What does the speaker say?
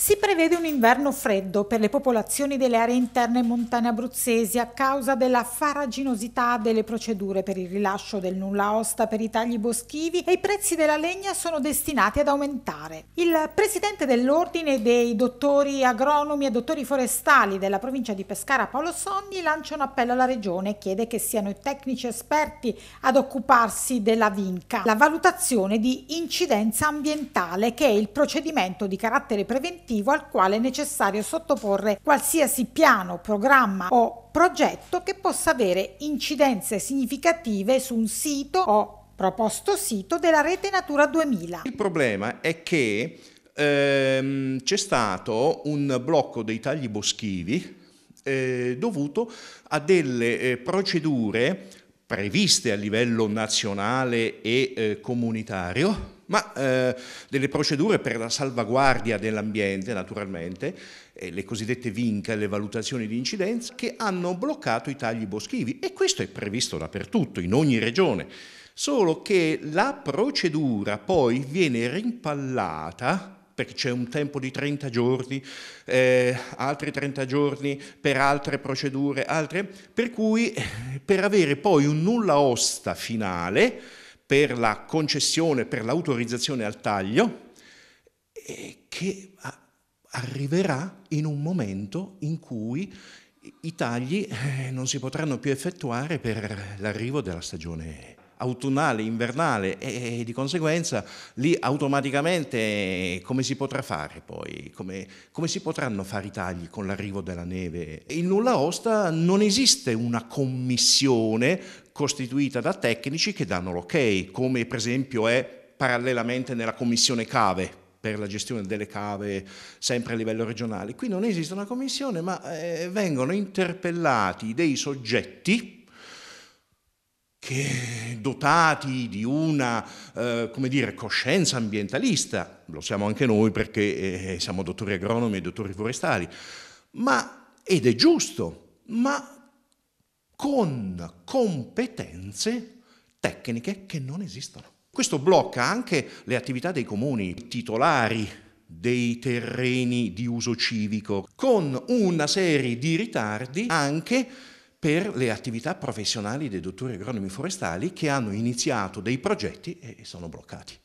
Si prevede un inverno freddo per le popolazioni delle aree interne montane abruzzesi a causa della faraginosità delle procedure per il rilascio del nulla osta per i tagli boschivi e i prezzi della legna sono destinati ad aumentare. Il presidente dell'Ordine dei dottori agronomi e dottori forestali della provincia di Pescara, Paolo Sonni, lancia un appello alla regione e chiede che siano i tecnici esperti ad occuparsi della vinca, la valutazione di incidenza ambientale che è il procedimento di carattere preventivo obiettivo al quale è necessario sottoporre qualsiasi piano, programma o progetto che possa avere incidenze significative su un sito o proposto sito della rete Natura 2000. Il problema è che ehm, c'è stato un blocco dei tagli boschivi eh, dovuto a delle eh, procedure previste a livello nazionale e eh, comunitario, ma eh, delle procedure per la salvaguardia dell'ambiente naturalmente, eh, le cosiddette VINCA, le valutazioni di incidenza, che hanno bloccato i tagli boschivi e questo è previsto dappertutto, in ogni regione, solo che la procedura poi viene rimpallata perché c'è un tempo di 30 giorni, eh, altri 30 giorni per altre procedure, altre, per cui eh, per avere poi un nulla osta finale per la concessione, per l'autorizzazione al taglio, eh, che arriverà in un momento in cui i tagli eh, non si potranno più effettuare per l'arrivo della stagione autunnale, invernale e, e, di conseguenza lì automaticamente come si potrà fare poi? Come, come si potranno fare i tagli con l'arrivo della neve? In nulla osta non esiste una commissione costituita da tecnici che danno l'ok, come per esempio è parallelamente nella commissione cave per la gestione delle cave sempre a livello regionale. Qui non esiste una commissione, ma eh, vengono interpellati dei soggetti che dotati di una eh, dire, coscienza ambientalista, lo siamo anche noi perché eh, siamo dottori agronomi e dottori forestali, ma, ed è giusto, ma con competenze tecniche che non esistono. Questo blocca anche le attività dei comuni titolari dei terreni di uso civico, con una serie di ritardi anche per le attività professionali dei dottori agronomi forestali che hanno iniziato dei progetti e sono bloccati.